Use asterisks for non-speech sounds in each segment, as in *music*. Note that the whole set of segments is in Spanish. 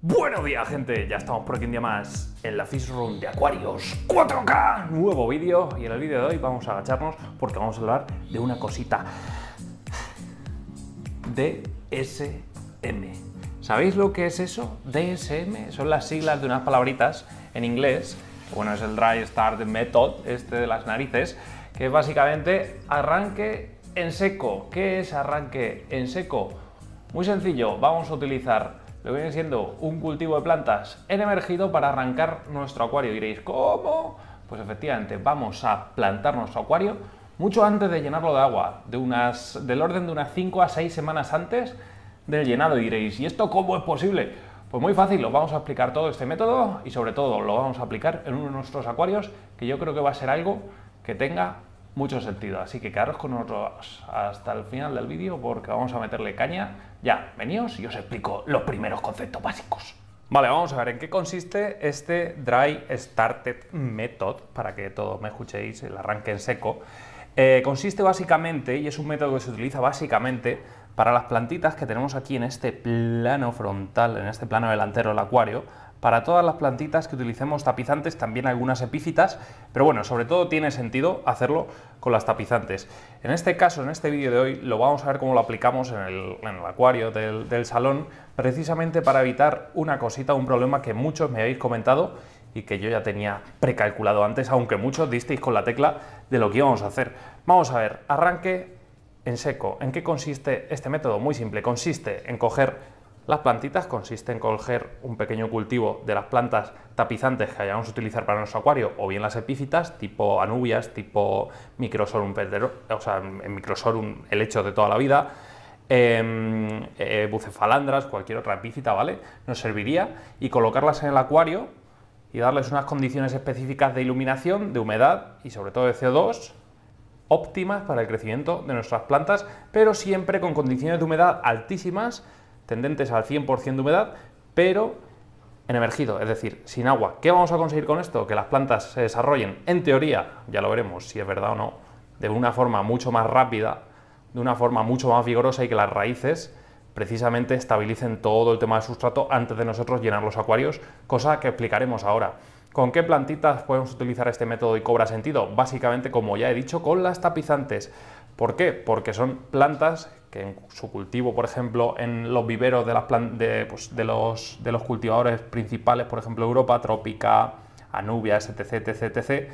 Buenos días gente, ya estamos por aquí un día más en la Fish Room de Acuarios 4K, nuevo vídeo y en el vídeo de hoy vamos a agacharnos porque vamos a hablar de una cosita DSM ¿Sabéis lo que es eso? DSM son las siglas de unas palabritas en inglés bueno, es el Dry Start Method, este de las narices que es básicamente arranque en seco ¿Qué es arranque en seco? Muy sencillo, vamos a utilizar lo que viene siendo un cultivo de plantas en emergido para arrancar nuestro acuario. diréis, ¿cómo? Pues efectivamente, vamos a plantar nuestro acuario mucho antes de llenarlo de agua, de unas, del orden de unas 5 a 6 semanas antes del llenado. diréis, ¿y esto cómo es posible? Pues muy fácil, os vamos a explicar todo este método y sobre todo lo vamos a aplicar en uno de nuestros acuarios, que yo creo que va a ser algo que tenga mucho sentido. Así que quedaros con nosotros hasta el final del vídeo porque vamos a meterle caña. Ya, veníos y os explico los primeros conceptos básicos. Vale, vamos a ver en qué consiste este Dry Started Method, para que todos me escuchéis el arranque en seco. Eh, consiste básicamente, y es un método que se utiliza básicamente para las plantitas que tenemos aquí en este plano frontal, en este plano delantero del acuario, para todas las plantitas que utilicemos tapizantes, también algunas epífitas, pero bueno, sobre todo tiene sentido hacerlo con las tapizantes. En este caso, en este vídeo de hoy, lo vamos a ver cómo lo aplicamos en el, acuario del, del, salón, precisamente para evitar una cosita, un problema que muchos me habéis comentado y que yo ya tenía precalculado antes, aunque muchos disteis con la tecla de lo que íbamos a hacer. Vamos a ver, arranque en seco. ¿En qué consiste este método? Muy simple, consiste en coger las plantitas consisten en coger un pequeño cultivo de las plantas tapizantes que a utilizar para nuestro acuario o bien las epífitas, tipo anubias, tipo microsorum, o sea, microsorum el hecho de toda la vida, em, eh, bucefalandras, cualquier otra epífita, ¿vale? Nos serviría y colocarlas en el acuario y darles unas condiciones específicas de iluminación, de humedad y sobre todo de CO2 óptimas para el crecimiento de nuestras plantas, pero siempre con condiciones de humedad altísimas tendentes al 100% de humedad, pero en emergido, es decir, sin agua. ¿Qué vamos a conseguir con esto? Que las plantas se desarrollen, en teoría, ya lo veremos si es verdad o no, de una forma mucho más rápida, de una forma mucho más vigorosa y que las raíces precisamente estabilicen todo el tema del sustrato antes de nosotros llenar los acuarios, cosa que explicaremos ahora. ¿Con qué plantitas podemos utilizar este método y cobra sentido? Básicamente, como ya he dicho, con las tapizantes. ¿Por qué? Porque son plantas que en su cultivo, por ejemplo, en los viveros de, pues, los, cultivadores principales, por ejemplo, Europa, Trópica, Anubias, etc., etc.,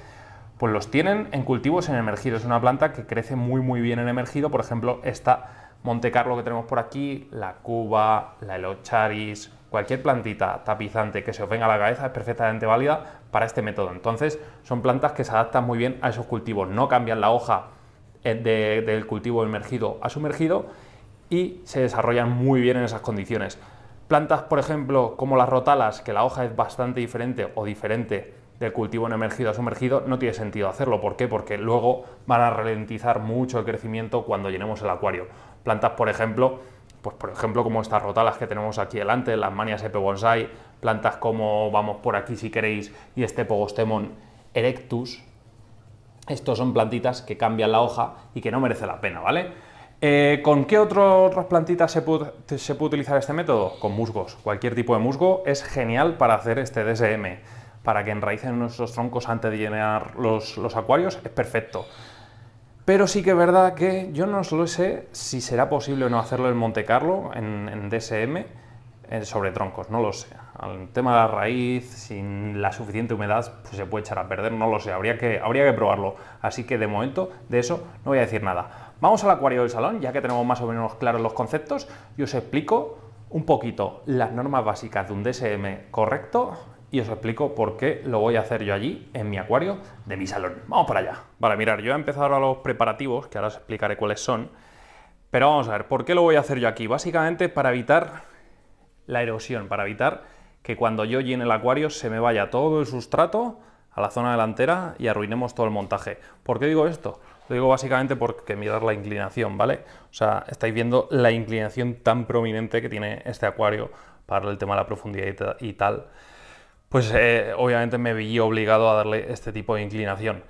pues los tienen en cultivos en emergido. Es una planta que crece muy, muy bien en emergido. Por ejemplo, esta Monte Carlo que tenemos por aquí, la Cuba, la Elocharis, cualquier plantita tapizante que se os venga a la cabeza es perfectamente válida para este método. Entonces, son plantas que se adaptan muy bien a esos cultivos. No cambian la hoja eh, del cultivo emergido a sumergido y se desarrollan muy bien en esas condiciones. Plantas, por ejemplo, como las rotalas, que la hoja es bastante diferente o diferente del cultivo en emergido a sumergido, no tiene sentido hacerlo. ¿Por qué? Porque luego van a ralentizar mucho el crecimiento cuando llenemos el acuario. Plantas, por ejemplo, pues por ejemplo como estas rotalas que tenemos aquí delante, las manias Epe plantas como vamos por aquí si queréis y este pogostemon erectus, estos son plantitas que cambian la hoja y que no merece la pena, ¿vale? Eh, ¿Con qué otras plantitas se puede, utilizar este método? Con musgos. Cualquier tipo de musgo es genial para hacer este DSM. Para que enraicen nuestros troncos antes de llenar los, acuarios es perfecto. Pero sí que es verdad que yo no sé si será posible o no hacerlo en Monte Carlo, en DSM, eh, sobre troncos, no lo sé. Al tema de la raíz, sin la suficiente humedad, pues se puede echar a perder, no lo sé, habría que, habría que probarlo. Así que de momento de eso no voy a decir nada. Vamos al acuario del salón, ya que tenemos más o menos claros los conceptos, y os explico un poquito las normas básicas de un DSM correcto y os explico por qué lo voy a hacer yo allí, en mi acuario de mi salón. Vamos para allá. Vale, mirar, yo he empezado ahora los preparativos, que ahora os explicaré cuáles son, pero vamos a ver, ¿por qué lo voy a hacer yo aquí? Básicamente para evitar la erosión, para evitar que cuando yo llene el acuario se me vaya todo el sustrato a la zona delantera y arruinemos todo el montaje. ¿Por qué digo esto? Lo digo básicamente porque mirar la inclinación, ¿vale? O sea, estáis viendo la inclinación tan prominente que tiene este acuario para el tema de la profundidad y, tal. Pues eh, obviamente me vi obligado a darle este tipo de inclinación.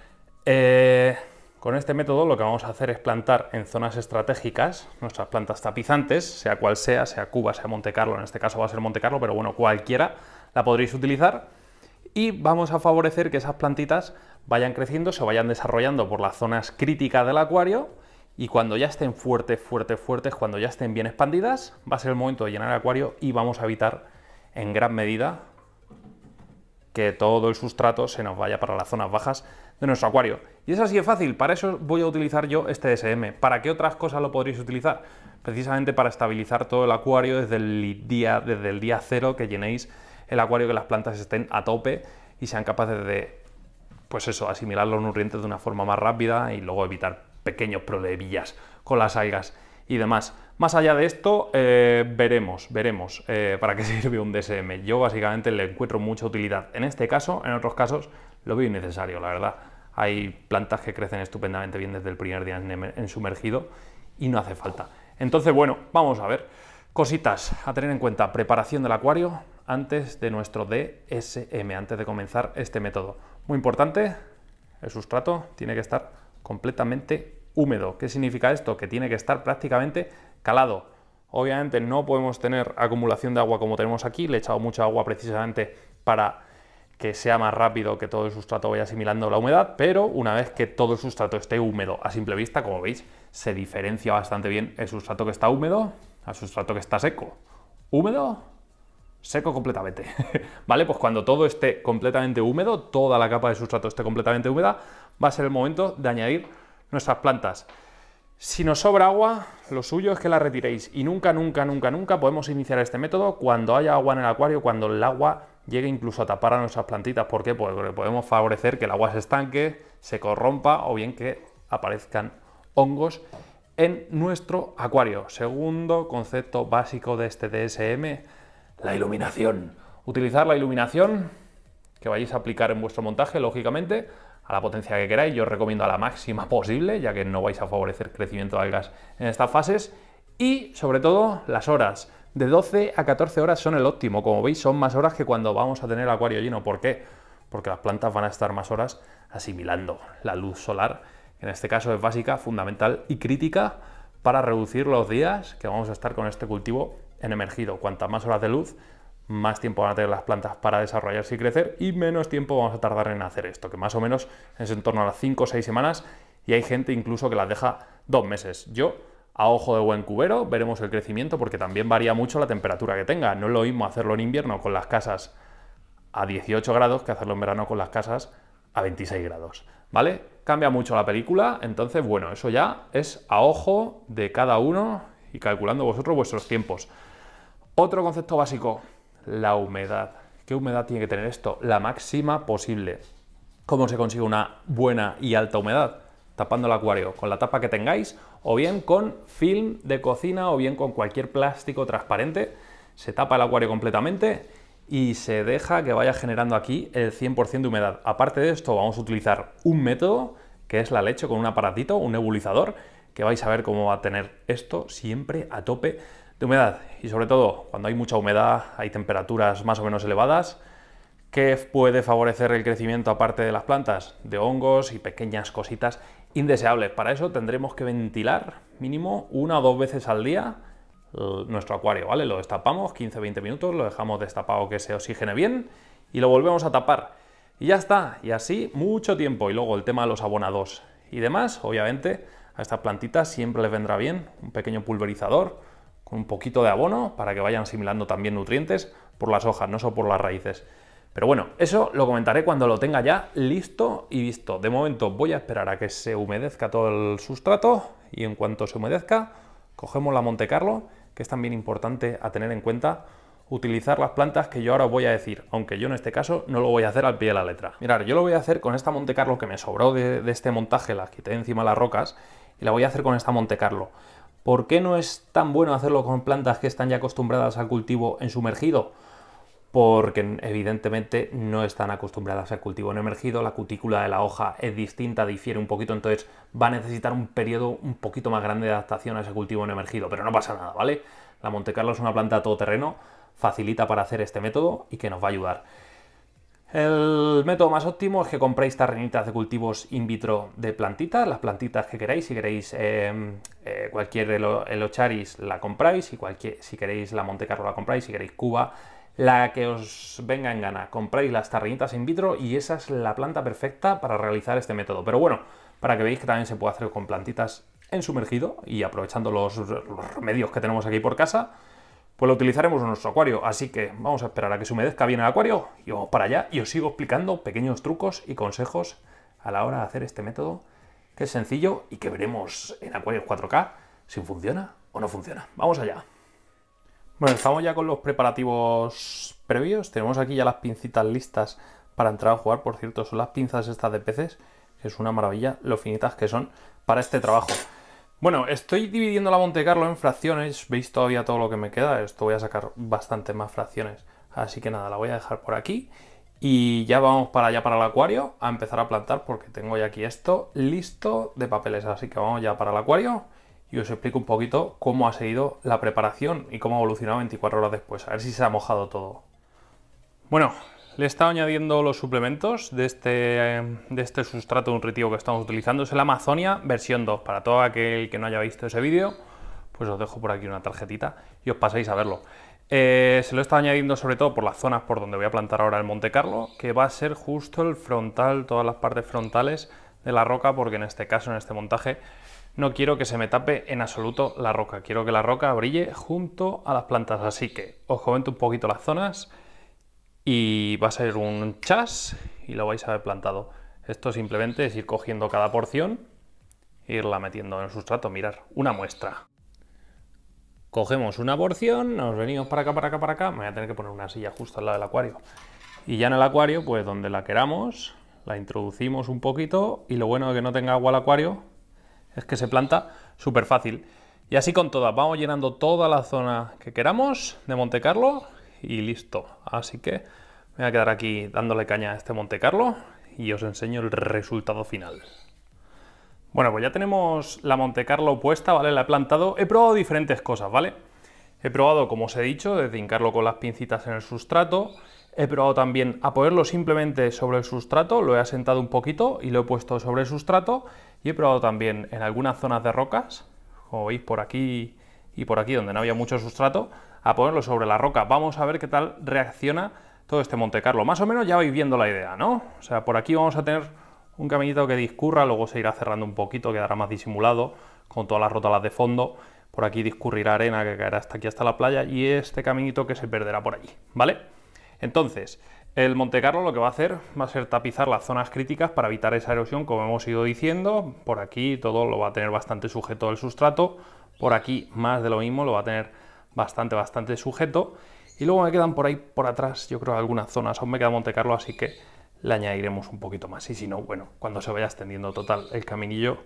Eh, con este método lo que vamos a hacer es plantar en zonas estratégicas nuestras plantas tapizantes, sea cual sea, sea Cuba, sea Monte Carlo, en este caso va a ser Monte Carlo, pero bueno, cualquiera la podréis utilizar y vamos a favorecer que esas plantitas vayan creciendo, se vayan desarrollando por las zonas críticas del acuario y cuando ya estén fuertes, fuertes, fuertes, cuando ya estén bien expandidas, va a ser el momento de llenar el acuario y vamos a evitar en gran medida que todo el sustrato se nos vaya para las zonas bajas nuestro acuario. Y es así de fácil, para eso voy a utilizar yo este SM. ¿Para qué otras cosas lo podréis utilizar? Precisamente para estabilizar todo el acuario desde el día, desde el día cero que llenéis el acuario, que las plantas estén a tope y sean capaces de, pues eso, asimilar los nutrientes de una forma más rápida y luego evitar pequeños problemillas con las algas y demás. Más allá de esto, eh, veremos, veremos eh, para qué *laughs* sirve un DSM. Yo básicamente le encuentro mucha utilidad en este caso, en otros casos lo veo innecesario, la verdad. Hay plantas que crecen estupendamente bien desde el primer día en, sumergido y no hace falta. Entonces, bueno, vamos a ver. Cositas a tener en cuenta, preparación del acuario antes de nuestro DSM, antes de comenzar este método. Muy importante, el sustrato tiene que estar completamente húmedo. ¿Qué significa esto? Que tiene que estar prácticamente calado. Obviamente no podemos tener acumulación de agua como tenemos aquí, le he echado mucha agua precisamente para que sea más rápido que todo el sustrato vaya asimilando la humedad, pero una vez que todo el sustrato esté húmedo a simple vista, como veis, se diferencia bastante bien el sustrato que está húmedo al sustrato que está seco. Húmedo, seco completamente. *laughs* ¿Vale? Pues cuando todo esté completamente húmedo, toda la capa de sustrato esté completamente húmeda, va a ser el momento de añadir nuestras plantas. Si nos sobra agua, lo suyo es que la retiréis y nunca, nunca, nunca, nunca podemos iniciar este método cuando haya agua en el acuario, cuando el agua llegue incluso a tapar a nuestras plantitas. ¿Por qué? porque podemos favorecer que el agua se estanque, se corrompa o bien que aparezcan hongos en nuestro acuario. Segundo concepto básico de este DSM, la iluminación. Utilizar la iluminación que vayáis a aplicar en vuestro montaje, lógicamente, a la potencia que queráis. Yo os recomiendo a la máxima *laughs* posible, ya que no vais a favorecer crecimiento de algas en estas fases. Y sobre todo, las horas. De 12 a 14 horas son el óptimo. Como veis, son más horas que cuando vamos a tener el acuario lleno. ¿Por qué? Porque las plantas van a estar más horas asimilando la luz solar, que en este caso es básica, fundamental y crítica para reducir los días que vamos a estar con este cultivo en emergido. Cuantas más horas de luz, más tiempo van a tener las plantas para desarrollarse y crecer y menos tiempo vamos a tardar en hacer esto, que más o menos es en torno a las 5 o 6 semanas y hay gente incluso que las deja dos meses. Yo a ojo de buen cubero veremos el crecimiento porque también varía mucho la temperatura que tenga. No es lo mismo hacerlo en invierno con las casas a 18 grados que hacerlo en verano con las casas a 26 grados. ¿Vale? Cambia mucho la película, entonces bueno, eso ya es a ojo de cada uno y calculando vosotros vuestros tiempos. Otro concepto básico, la humedad. ¿Qué humedad tiene que tener esto? La máxima posible. ¿Cómo se consigue una buena y alta humedad? tapando el acuario con la tapa que tengáis o bien con film de cocina o bien con cualquier plástico transparente. Se tapa el acuario completamente y se deja que vaya generando aquí el 100% de humedad. Aparte de esto vamos a utilizar un método que es la leche con un aparatito, un nebulizador, que vais a ver cómo va a tener esto siempre a tope de humedad. Y sobre todo, cuando hay mucha humedad, hay temperaturas más o menos elevadas, que puede favorecer el crecimiento aparte de las plantas, de hongos y pequeñas cositas indeseables. Para eso tendremos que ventilar mínimo una o dos veces al día eh, nuestro acuario, ¿vale? Lo destapamos 15-20 minutos, lo dejamos destapado que se oxigene bien y lo volvemos a tapar. Y ya está, y así mucho tiempo. Y luego el tema de los abonados y demás, obviamente a estas plantitas siempre les vendrá bien un pequeño pulverizador con un poquito de abono para que vayan asimilando también nutrientes por las hojas, no solo por las raíces. Pero bueno, eso lo comentaré cuando lo tenga ya listo y visto. De momento voy a esperar a que se humedezca todo el sustrato y en cuanto se humedezca, cogemos la Monte Carlo, que es también importante a tener en cuenta utilizar las plantas que yo ahora voy a decir, aunque yo en este caso no lo voy a hacer al pie de la letra. Mirad, yo lo voy a hacer con esta Monte Carlo que me sobró de, este montaje, la quité encima las rocas, y la voy a hacer con esta Monte Carlo. ¿Por qué no es tan bueno hacerlo con plantas que están ya acostumbradas al cultivo en sumergido? porque evidentemente no están acostumbradas al cultivo en emergido, la cutícula de la hoja es distinta, difiere un poquito, entonces va a necesitar un periodo un poquito más grande de adaptación a ese cultivo en emergido, pero no pasa nada, ¿vale? La montecarlo es una planta todo terreno facilita para hacer este método y que nos va a ayudar. El método más óptimo es que compréis terrenitas de cultivos in vitro de plantitas, las plantitas que queráis, si queréis eh, eh, cualquier de los Charis la compráis, y cualquier, si queréis la Monte la compráis, si queréis Cuba la que os venga en gana. Compráis las tarrinitas in vitro y esa es la planta perfecta para realizar este método. Pero bueno, para que veáis que también se puede hacer con plantitas en sumergido y aprovechando los, remedios que tenemos aquí por casa, pues lo utilizaremos en nuestro acuario. Así que vamos a esperar a que se humedezca bien el acuario y vamos para allá y os sigo explicando pequeños trucos y consejos a la hora de hacer este método que es sencillo y que veremos en Acuarios 4K si funciona o no funciona. Vamos allá. Bueno, estamos ya con los preparativos previos. Tenemos aquí ya las pincitas listas para entrar a jugar. Por cierto, son las pinzas estas de peces, es una maravilla lo finitas que son para este trabajo. Bueno, estoy dividiendo la montecarlo en fracciones. Veis todavía todo lo que me queda. Esto voy a sacar bastante más fracciones. Así que nada, la voy a dejar por aquí. Y ya vamos para allá, para el acuario, a empezar a plantar porque tengo ya aquí esto listo de papeles. Así que vamos ya para el acuario y os explico un poquito cómo ha seguido la preparación y cómo ha evolucionado 24 horas después, a ver si se ha mojado todo. Bueno, le he estado añadiendo los suplementos de este, de este sustrato nutritivo que estamos utilizando, es el Amazonia versión 2, para todo aquel que no haya visto ese vídeo, pues os dejo por aquí una tarjetita y os pasáis a verlo. Eh, se lo estado añadiendo sobre todo por las zonas por donde voy a plantar ahora el Monte Carlo, que va a ser justo el frontal, todas las partes frontales de la roca, porque en este caso, en este montaje, no quiero que se me tape en absoluto la roca, quiero que la roca brille junto a las plantas, así que os comento un poquito las zonas y va a ser un chas y lo vais a ver plantado. Esto simplemente es ir cogiendo cada porción irla metiendo en el sustrato, mirar, una muestra. Cogemos una porción, nos venimos para acá, para acá, para acá, me voy a tener que poner una silla justo al lado del acuario. Y ya en el acuario, pues donde la queramos, la introducimos un poquito y lo bueno de que no tenga agua el acuario es que se planta súper fácil. Y así con todas, vamos llenando toda la zona que queramos de Monte Carlo y listo. Así que me voy a quedar aquí dándole caña a este Monte Carlo y os enseño el resultado final. Bueno, pues ya tenemos la Monte Carlo puesta, ¿vale? La he plantado. He probado diferentes cosas, ¿vale? He probado, como os he dicho, de hincarlo con las pincitas en el sustrato. He probado también a ponerlo simplemente sobre el sustrato, lo he asentado un poquito y lo he puesto sobre el sustrato. Y he probado también en algunas zonas de rocas, como veis por aquí y por aquí donde no había mucho sustrato, a ponerlo sobre la roca. Vamos a ver qué tal reacciona todo este Monte Carlo. Más o menos ya vais viendo la idea, ¿no? O sea, por aquí vamos a tener un caminito que discurra, luego se irá cerrando un poquito, quedará más disimulado, con todas las rotalas de fondo. Por aquí discurrirá arena que caerá hasta aquí, hasta la playa, y este caminito que se perderá por allí, ¿vale? Entonces, el Monte Carlo lo que va a hacer va a ser tapizar las zonas críticas para evitar esa erosión, como hemos ido diciendo. Por aquí todo lo va a tener bastante sujeto el sustrato. Por aquí más de lo mismo, lo va a tener bastante, bastante sujeto. Y luego me quedan por ahí, por atrás, yo creo algunas zonas. Aún me queda Monte Carlo, así que le añadiremos un poquito más. Y si no, bueno, cuando se vaya extendiendo total el caminillo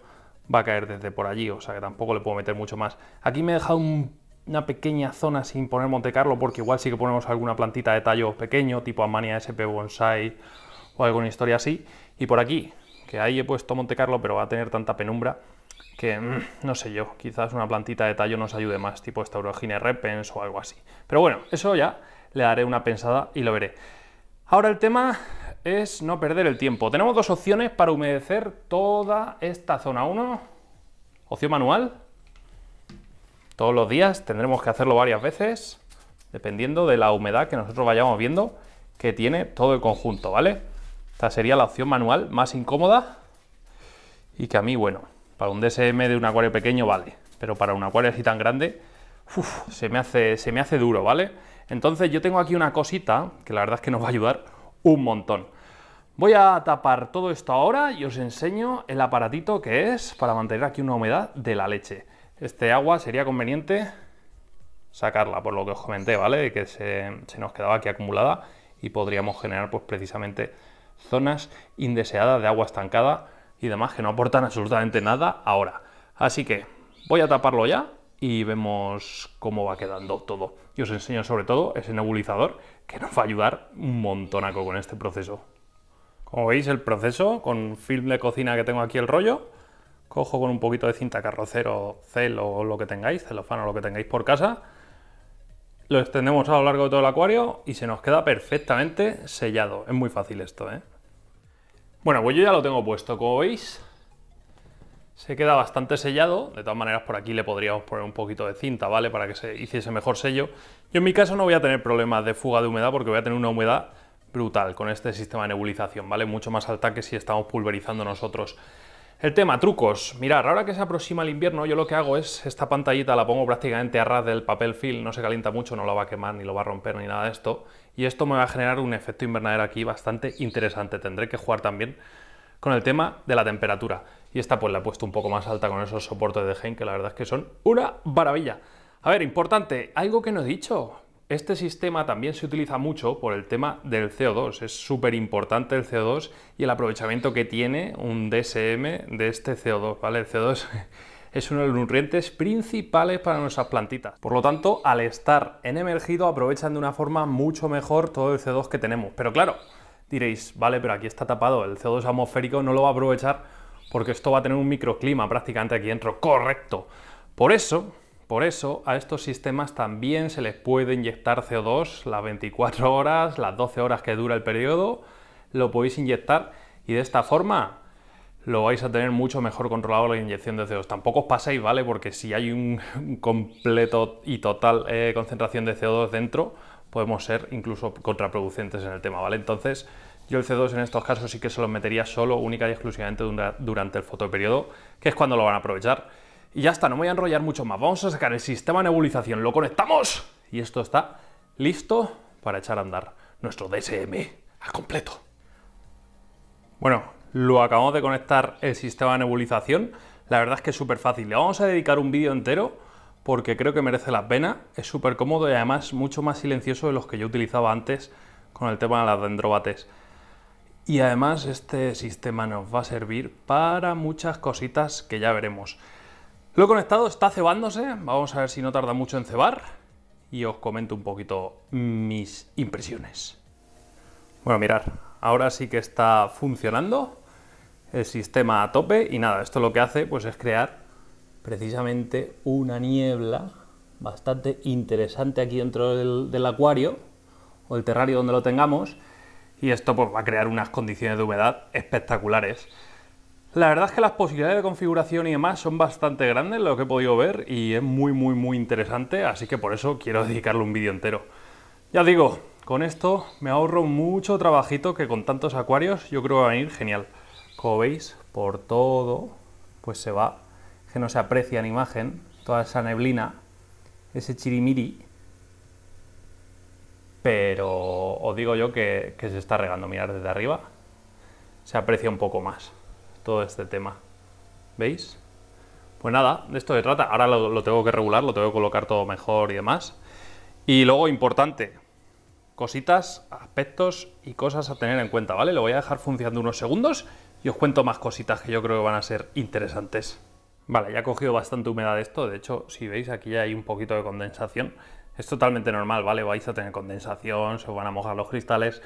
va a caer desde por allí, o sea que tampoco le puedo meter mucho más. Aquí me he dejado un una pequeña zona sin poner Monte Carlo, porque igual sí que ponemos alguna plantita de tallo pequeño, tipo Amania SP Bonsai o alguna historia así. Y por aquí, que ahí he puesto Monte Carlo, pero va a tener tanta penumbra que, mm, no sé yo, quizás una plantita de tallo nos ayude más, tipo esta Eurogine Repens o algo así. Pero bueno, eso ya le daré una pensada y lo veré. Ahora el tema es no perder el tiempo. Tenemos dos opciones para humedecer toda esta zona. Uno, opción manual, todos los días tendremos que hacerlo varias veces, dependiendo de la humedad que nosotros vayamos viendo que tiene todo el conjunto, ¿vale? Esta sería la opción manual más incómoda y que a mí, bueno, para un DSM de un acuario pequeño vale, pero para un acuario así tan grande, se, me hace, se me hace duro, ¿vale? Entonces yo tengo aquí una cosita que la verdad es que nos va a ayudar un montón. Voy a tapar todo esto ahora y os enseño el aparatito que es para mantener aquí una humedad de la leche este agua sería conveniente sacarla, por lo que os comenté, ¿vale? que se, nos quedaba aquí acumulada y podríamos generar pues precisamente zonas indeseadas de agua estancada y demás que no aportan absolutamente nada ahora. Así que voy a taparlo ya y vemos cómo va quedando todo. Y os enseño sobre todo ese nebulizador que nos va a ayudar un montonaco con este proceso. Como veis el proceso con film de cocina que tengo aquí el rollo cojo con un poquito de cinta carrocero, cel o lo que tengáis, celofán o lo que tengáis por casa, lo extendemos a lo largo de todo el acuario y se nos queda perfectamente sellado. Es muy fácil esto, ¿eh? Bueno, pues yo ya lo tengo puesto, como veis, se queda bastante sellado, de todas maneras por aquí le podríamos poner un poquito de cinta, ¿vale? Para que se hiciese mejor sello. Yo en mi caso no voy a tener problemas de fuga de humedad porque voy a tener una humedad brutal con este sistema de nebulización, ¿vale? Mucho más alta que si estamos pulverizando nosotros. El tema, trucos. Mirar, ahora que se aproxima el invierno, yo lo que hago es esta pantallita la pongo prácticamente a ras del papel film, no se calienta mucho, no lo va a quemar, ni lo va a romper, ni nada de esto. Y esto me va a generar un efecto invernadero aquí bastante interesante. Tendré que jugar también con el tema de la temperatura. Y esta pues la he puesto un poco más alta con esos soportes de Gen, que la verdad es que son una maravilla. A ver, importante, algo que no he dicho. Este sistema también se utiliza mucho por el tema del CO2. Es súper importante el CO2 y el aprovechamiento que tiene un DSM de este CO2, ¿vale? El CO2 *laughs* es uno de los nutrientes principales para nuestras plantitas. Por lo tanto, al estar en emergido aprovechan de una forma mucho mejor todo el CO2 que tenemos. Pero claro, diréis, vale, pero aquí está tapado, el CO2 atmosférico no lo va a aprovechar porque esto va a tener un microclima prácticamente aquí dentro. Correcto. Por eso por eso, a estos sistemas también se les puede inyectar CO2 las 24 horas, las 12 horas que dura el periodo, lo podéis inyectar y de esta forma lo vais a tener mucho mejor controlado la inyección de CO2. Tampoco os paséis, ¿vale? Porque si hay un *laughs* completo y total eh, concentración de CO2 dentro, podemos ser incluso contraproducentes en el tema, ¿vale? Entonces, yo el CO2 en estos casos sí que se lo metería solo, única y exclusivamente durante el fotoperiodo, que es cuando lo van a aprovechar. Y ya está, no me voy a enrollar mucho más. Vamos a sacar el sistema de nebulización, lo conectamos y esto está listo para echar a andar nuestro DSM al completo. Bueno, lo acabamos de conectar el sistema de nebulización. La verdad es que es súper fácil. Le vamos a dedicar un vídeo entero porque creo que merece la pena. Es súper cómodo y además mucho más silencioso de los que yo utilizaba antes con el tema de las dendrobates. Y además este sistema nos va a servir para muchas cositas que ya veremos. Lo he conectado, está cebándose, vamos a ver si no tarda mucho en cebar y os comento un poquito mis impresiones. Bueno, mirar, ahora sí que está funcionando el sistema a tope y nada, esto lo que hace pues es crear precisamente una niebla bastante interesante aquí dentro del, acuario o el terrario donde lo tengamos y esto pues va a crear unas condiciones de humedad espectaculares. La verdad es que las posibilidades de configuración y demás son bastante grandes, lo que he podido ver, y es muy, muy, muy interesante, así que por eso quiero dedicarle un vídeo entero. Ya digo, con esto me ahorro mucho trabajito que con tantos acuarios yo creo que va a venir genial. Como veis, por todo, pues se va, que no se aprecia en imagen, toda esa neblina, ese chirimiri, pero os digo yo que, que se está regando, mirar desde arriba, se aprecia un poco más todo este tema. ¿Veis? Pues nada, de esto se trata. Ahora lo, tengo que regular, lo tengo que colocar todo mejor y demás. Y luego, importante, cositas, aspectos y cosas a tener en cuenta, ¿vale? Lo voy a dejar funcionando unos segundos y os cuento más cositas que yo creo que van a ser interesantes. Vale, ya ha cogido bastante humedad esto, de hecho, si veis aquí ya hay un poquito de condensación. Es totalmente normal, ¿vale? Vais a tener condensación, se van a mojar los cristales.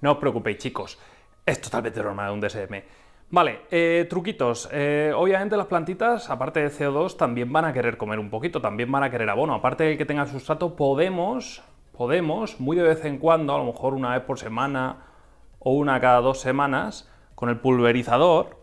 No os preocupéis, chicos, es totalmente normal un DSM. Vale, eh, truquitos. Eh, obviamente las plantitas, aparte de CO2, también van a querer comer un poquito, también van a querer abono. Aparte del que tenga sustrato, podemos, podemos, muy de vez en cuando, a lo mejor una vez por semana o una cada dos semanas, con el pulverizador,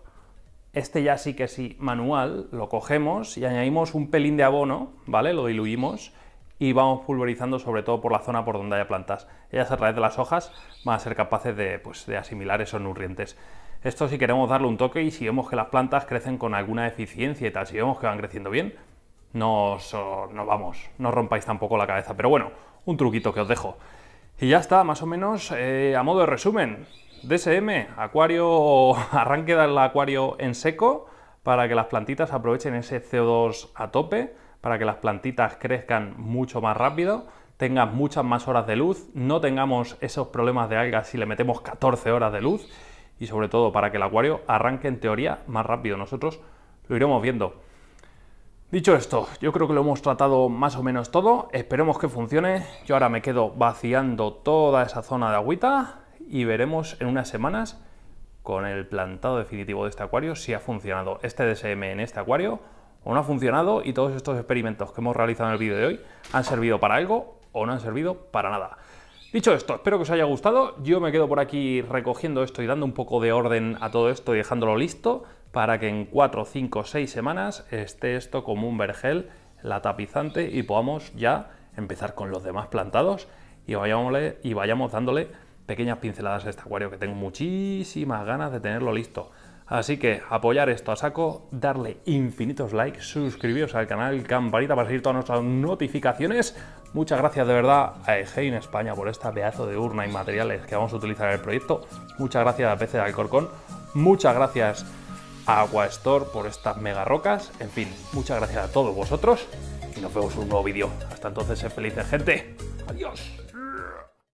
este ya sí que sí, manual, lo cogemos y añadimos un pelín de abono, ¿vale? Lo diluimos y vamos pulverizando sobre todo por la zona por donde haya plantas. Ellas a través de las hojas van a ser capaces de, pues, de asimilar esos nutrientes. Esto si queremos darle un toque y si vemos que las plantas crecen con alguna eficiencia y tal, si vemos que van creciendo bien, nos, no vamos, no rompáis tampoco la cabeza. Pero bueno, un truquito que os dejo. Y ya está, más o menos, eh, a modo de resumen, DSM, acuario, *laughs* arranque del acuario en seco para que las plantitas aprovechen ese CO2 a tope, para que las plantitas crezcan mucho más rápido, tengan muchas más horas de luz, no tengamos esos problemas de algas si le metemos 14 horas de luz y sobre todo para que el acuario arranque en teoría más rápido. Nosotros lo iremos viendo. Dicho esto, yo creo que lo hemos tratado más o menos todo. Esperemos que funcione. Yo ahora me quedo vaciando toda esa zona de agüita y veremos en unas semanas con el plantado definitivo de este acuario si ha funcionado este DSM en este acuario o no ha funcionado y todos estos experimentos que hemos realizado en el vídeo de hoy han servido para algo o no han servido para nada. Dicho esto, espero que os haya gustado. Yo me quedo por aquí recogiendo esto y dando un poco de orden a todo esto y dejándolo listo para que en 4, 5, 6 semanas esté esto como un vergel, la tapizante, y podamos ya empezar con los demás plantados y vayamos, y vayamos dándole pequeñas pinceladas a este acuario que tengo muchísimas ganas de tenerlo listo. Así que apoyar esto a saco, darle infinitos likes, suscribiros al canal, campanita para seguir todas nuestras notificaciones. Muchas gracias de verdad a en España por este pedazo de urna y materiales que vamos a utilizar en el proyecto. Muchas gracias a PC de Alcorcón. Muchas gracias a Agua Store por estas mega rocas. En fin, muchas gracias a todos vosotros y nos vemos en un nuevo vídeo. Hasta entonces, sed felices, gente. Adiós.